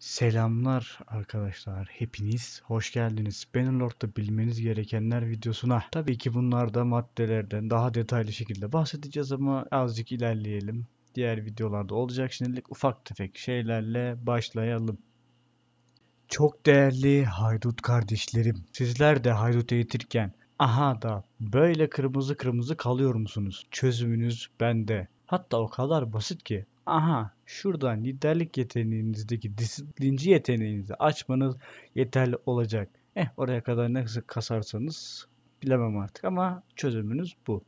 Selamlar arkadaşlar hepiniz hoş geldiniz. Bannerlord'da bilmeniz gerekenler videosuna. Tabii ki bunlarda maddelerden daha detaylı şekilde bahsedeceğiz ama azıcık ilerleyelim. Diğer videolarda olacak şimdilik ufak tefek şeylerle başlayalım. Çok değerli haydut kardeşlerim. Sizler de haydut eğitirken aha da böyle kırmızı kırmızı kalıyor musunuz? Çözümünüz bende. Hatta o kadar basit ki aha şuradan liderlik yeteneğinizdeki disiplinci yeteneğinizi açmanız yeterli olacak. Eh oraya kadar ne kasarsanız bilemem artık ama çözümünüz bu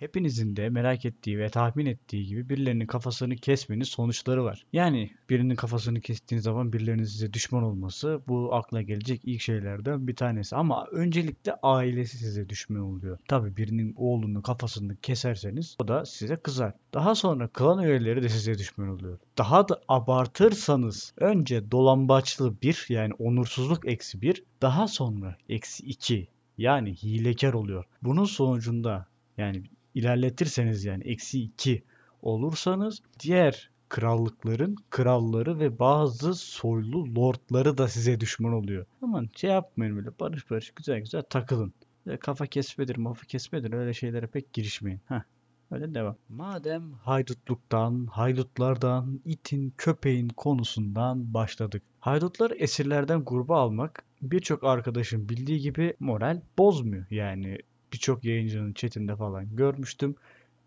hepinizin de merak ettiği ve tahmin ettiği gibi birilerinin kafasını kesmenin sonuçları var. Yani birinin kafasını kestiğiniz zaman birilerinin size düşman olması bu akla gelecek ilk şeylerden bir tanesi. Ama öncelikle ailesi size düşman oluyor. Tabi birinin oğlunun kafasını keserseniz o da size kızar. Daha sonra klan üyeleri de size düşman oluyor. Daha da abartırsanız önce dolambaçlı bir yani onursuzluk eksi bir daha sonra eksi iki yani hilekar oluyor. Bunun sonucunda yani ilerletirseniz yani eksi 2 olursanız diğer krallıkların kralları ve bazı soylu lordları da size düşman oluyor. Aman şey yapmayın böyle barış barış güzel güzel takılın. Böyle kafa kesmedir mafa kesmedir öyle şeylere pek girişmeyin. Heh. Öyle devam. Madem haydutluktan, haydutlardan, itin, köpeğin konusundan başladık. haydutlar esirlerden gruba almak birçok arkadaşın bildiği gibi moral bozmuyor. Yani birçok yayıncının chatinde falan görmüştüm.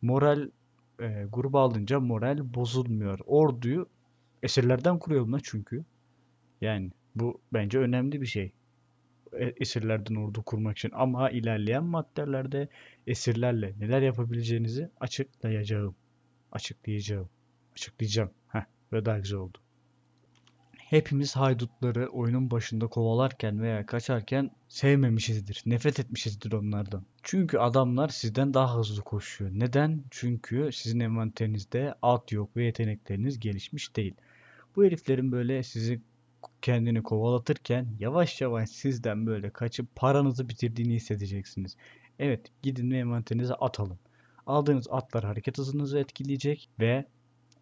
Moral e, gruba alınca moral bozulmuyor. Orduyu esirlerden kuruyorum çünkü. Yani bu bence önemli bir şey. E, esirlerden ordu kurmak için. Ama ilerleyen maddelerde esirlerle neler yapabileceğinizi açıklayacağım. Açıklayacağım. Açıklayacağım. Heh, ve daha güzel oldu. Hepimiz haydutları oyunun başında kovalarken veya kaçarken sevmemişizdir, nefret etmişizdir onlardan. Çünkü adamlar sizden daha hızlı koşuyor. Neden? Çünkü sizin envanterinizde at yok ve yetenekleriniz gelişmiş değil. Bu heriflerin böyle sizi kendini kovalatırken yavaş yavaş sizden böyle kaçıp paranızı bitirdiğini hissedeceksiniz. Evet gidin ve envanterinize at alın. Aldığınız atlar hareket hızınızı etkileyecek ve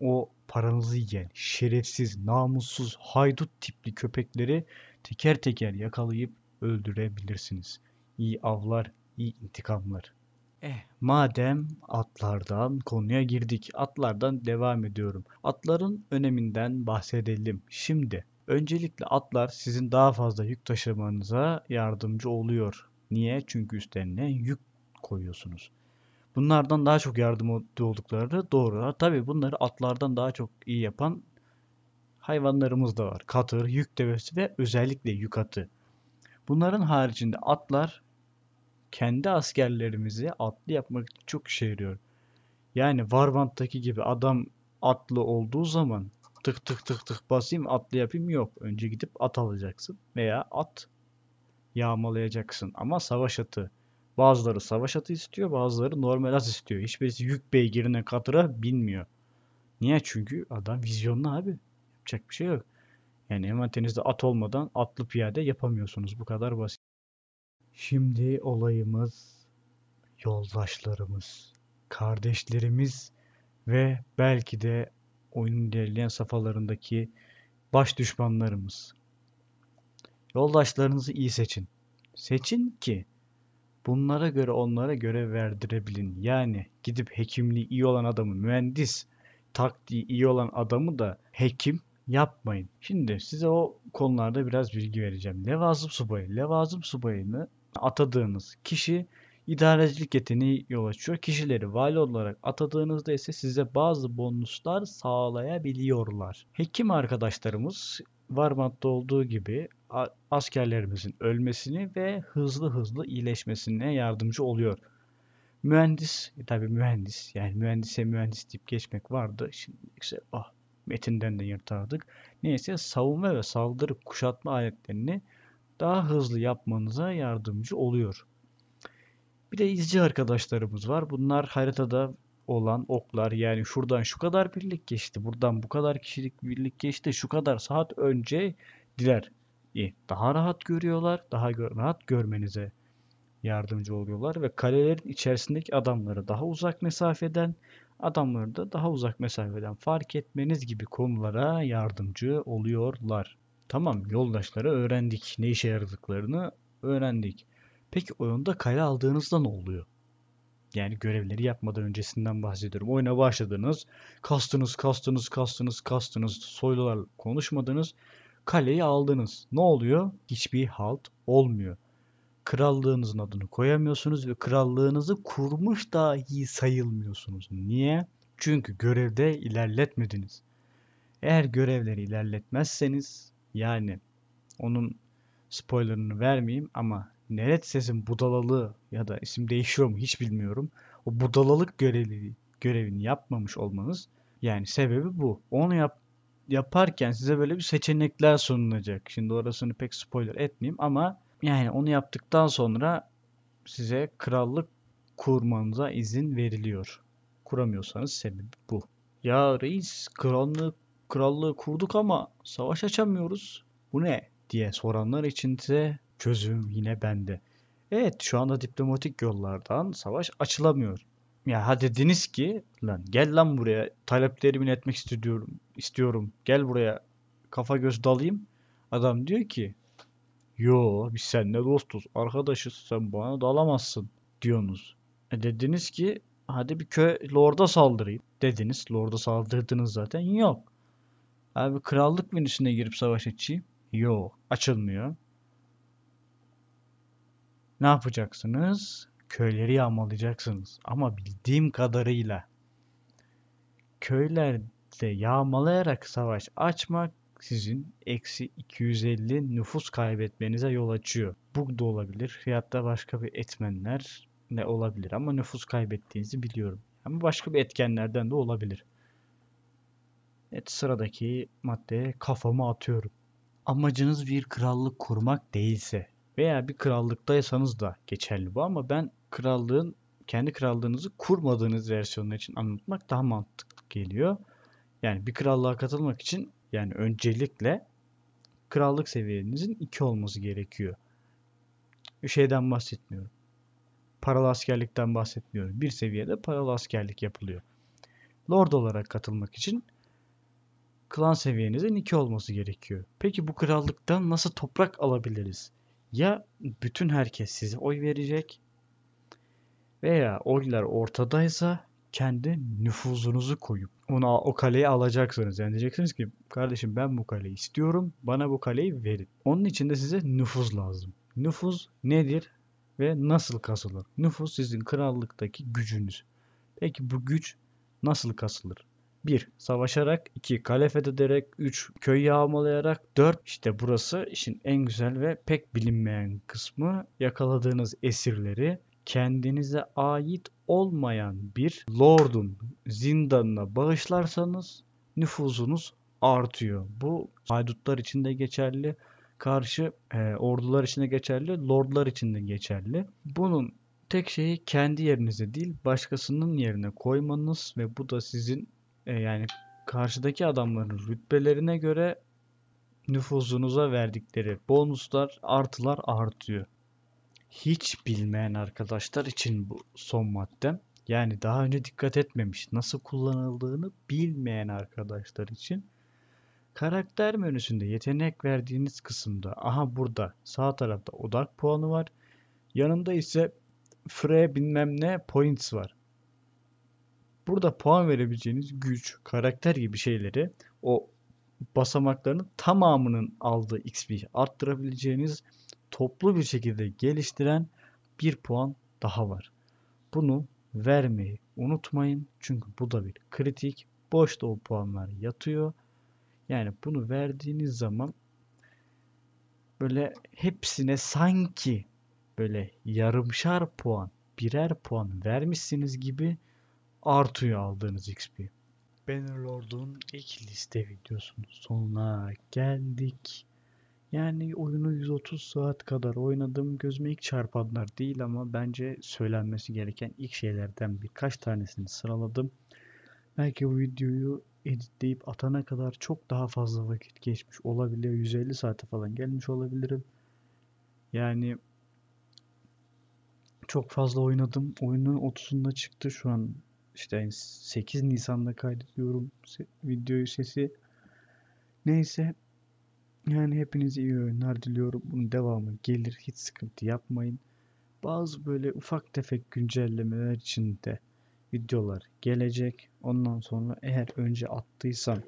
o paranızı yiyen şerefsiz, namussuz, haydut tipli köpekleri teker teker yakalayıp öldürebilirsiniz. İyi avlar, iyi intikamlar. Eh, madem atlardan konuya girdik, atlardan devam ediyorum. Atların öneminden bahsedelim. Şimdi öncelikle atlar sizin daha fazla yük taşımanıza yardımcı oluyor. Niye? Çünkü üstlerine yük koyuyorsunuz bunlardan daha çok yardımcı oldukları doğru. Ha, tabii bunları atlardan daha çok iyi yapan hayvanlarımız da var. Katır, yük devesi ve özellikle yük atı. Bunların haricinde atlar kendi askerlerimizi atlı yapmak için çok işe yarıyor. Yani Varbant'taki gibi adam atlı olduğu zaman tık tık tık tık basayım atlı yapayım yok. Önce gidip at alacaksın veya at yağmalayacaksın ama savaş atı Bazıları savaş atı istiyor, bazıları normal at istiyor. Hiçbirisi yük beygirine katıra binmiyor. Niye? Çünkü adam vizyonlu abi. Yapacak bir şey yok. Yani envanterinizde at olmadan atlı piyade yapamıyorsunuz. Bu kadar basit. Şimdi olayımız yoldaşlarımız, kardeşlerimiz ve belki de oyunun ilerleyen safhalarındaki baş düşmanlarımız. Yoldaşlarınızı iyi seçin. Seçin ki Bunlara göre onlara görev verdirebilin. Yani gidip hekimliği iyi olan adamı mühendis, taktiği iyi olan adamı da hekim yapmayın. Şimdi size o konularda biraz bilgi vereceğim. Levazım subayı. Levazım subayını atadığınız kişi idarecilik yeteneği yol açıyor. Kişileri vali olarak atadığınızda ise size bazı bonuslar sağlayabiliyorlar. Hekim arkadaşlarımız Varmant'ta olduğu gibi askerlerimizin ölmesini ve hızlı hızlı iyileşmesine yardımcı oluyor. Mühendis, e tabi mühendis yani mühendise mühendis deyip geçmek vardı. Şimdi işte ah metinden de yırtardık. Neyse savunma ve saldırı kuşatma aletlerini daha hızlı yapmanıza yardımcı oluyor. Bir de izci arkadaşlarımız var. Bunlar haritada olan oklar yani şuradan şu kadar birlik geçti, buradan bu kadar kişilik birlik geçti, şu kadar saat önce diler. Daha rahat görüyorlar, daha rahat görmenize yardımcı oluyorlar ve kalelerin içerisindeki adamları daha uzak mesafeden, adamları da daha uzak mesafeden fark etmeniz gibi konulara yardımcı oluyorlar. Tamam yoldaşları öğrendik, ne işe yaradıklarını öğrendik. Peki oyunda kale aldığınızda ne oluyor? Yani görevleri yapmadan öncesinden bahsediyorum. Oyuna başladınız. Kastınız, kastınız, kastınız, kastınız. Soylular konuşmadınız. Kaleyi aldınız. Ne oluyor? Hiçbir halt olmuyor. Krallığınızın adını koyamıyorsunuz ve krallığınızı kurmuş dahi sayılmıyorsunuz. Niye? Çünkü görevde ilerletmediniz. Eğer görevleri ilerletmezseniz yani onun spoilerını vermeyeyim ama Neretses'in budalalığı ya da isim değişiyor mu hiç bilmiyorum. O budalalık görevi, görevini yapmamış olmanız yani sebebi bu. Onu yap, yaparken size böyle bir seçenekler sunulacak. Şimdi orasını pek spoiler etmeyeyim ama yani onu yaptıktan sonra size krallık kurmanıza izin veriliyor. Kuramıyorsanız sebebi bu. Ya reis krallığı, krallığı kurduk ama savaş açamıyoruz. Bu ne? diye soranlar için size Çözüm yine bende. Evet şu anda diplomatik yollardan savaş açılamıyor. Ya ha dediniz ki lan gel lan buraya taleplerimi netmek istiyorum. istiyorum. Gel buraya kafa göz dalayım. Adam diyor ki yo biz seninle dostuz arkadaşız sen bana dalamazsın diyorsunuz. E dediniz ki hadi bir köy lorda saldırayım dediniz. Lorda saldırdınız zaten yok. Abi krallık menüsüne girip savaş açayım. Yok açılmıyor ne yapacaksınız? Köyleri yağmalayacaksınız. Ama bildiğim kadarıyla köylerde yağmalayarak savaş açmak sizin eksi 250 nüfus kaybetmenize yol açıyor. Bu da olabilir. Fiyatta başka bir etmenler ne olabilir ama nüfus kaybettiğinizi biliyorum. Ama başka bir etkenlerden de olabilir. Evet sıradaki maddeye kafamı atıyorum. Amacınız bir krallık kurmak değilse veya bir krallıktaysanız da geçerli bu ama ben krallığın kendi krallığınızı kurmadığınız versiyonlar için anlatmak daha mantıklı geliyor. Yani bir krallığa katılmak için yani öncelikle krallık seviyenizin 2 olması gerekiyor. Bir şeyden bahsetmiyorum. Paralı askerlikten bahsetmiyorum. Bir seviyede paralı askerlik yapılıyor. Lord olarak katılmak için klan seviyenizin 2 olması gerekiyor. Peki bu krallıktan nasıl toprak alabiliriz? ya bütün herkes size oy verecek veya oylar ortadaysa kendi nüfuzunuzu koyup onu o kaleyi alacaksınız. Yani diyeceksiniz ki kardeşim ben bu kaleyi istiyorum. Bana bu kaleyi verin. Onun için de size nüfuz lazım. Nüfuz nedir ve nasıl kasılır? Nüfuz sizin krallıktaki gücünüz. Peki bu güç nasıl kasılır? 1. Savaşarak 2. Kale fethederek 3. Köy yağmalayarak 4. İşte burası işin en güzel ve pek bilinmeyen kısmı. Yakaladığınız esirleri kendinize ait olmayan bir lordun zindanına bağışlarsanız nüfuzunuz artıyor. Bu haydutlar için de geçerli, karşı e, ordular için de geçerli, lordlar için de geçerli. Bunun tek şeyi kendi yerinize değil başkasının yerine koymanız ve bu da sizin e, yani karşıdaki adamların rütbelerine göre nüfuzunuza verdikleri bonuslar, artılar artıyor. Hiç bilmeyen arkadaşlar için bu son madde. Yani daha önce dikkat etmemiş, nasıl kullanıldığını bilmeyen arkadaşlar için karakter menüsünde yetenek verdiğiniz kısımda aha burada sağ tarafta odak puanı var. Yanında ise fre bilmem ne points var burada puan verebileceğiniz güç, karakter gibi şeyleri o basamakların tamamının aldığı XP arttırabileceğiniz toplu bir şekilde geliştiren bir puan daha var. Bunu vermeyi unutmayın. Çünkü bu da bir kritik. Boşta o puanlar yatıyor. Yani bunu verdiğiniz zaman böyle hepsine sanki böyle yarımşar puan, birer puan vermişsiniz gibi artıyor aldığınız XP. Bannerlord'un ilk liste videosunun sonuna geldik. Yani oyunu 130 saat kadar oynadım. Gözüme ilk çarpanlar değil ama bence söylenmesi gereken ilk şeylerden birkaç tanesini sıraladım. Belki bu videoyu editleyip atana kadar çok daha fazla vakit geçmiş olabilir. 150 saate falan gelmiş olabilirim. Yani çok fazla oynadım. Oyunun 30'unda çıktı şu an işte yani 8 Nisan'da kaydediyorum videoyu sesi. Neyse yani hepinize iyi oyunlar diliyorum. Bunun devamı gelir. Hiç sıkıntı yapmayın. Bazı böyle ufak tefek güncellemeler içinde videolar gelecek. Ondan sonra eğer önce attıysam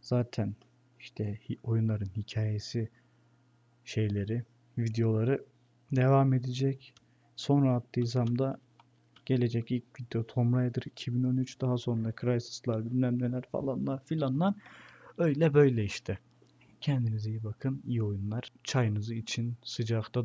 zaten işte oyunların hikayesi şeyleri, videoları devam edecek. Sonra attıysam da gelecek ilk video Tomb Raider 2013 daha sonra Crysis'lar bilmem neler falanlar filanlar öyle böyle işte. Kendinize iyi bakın. iyi oyunlar. Çayınızı için sıcakta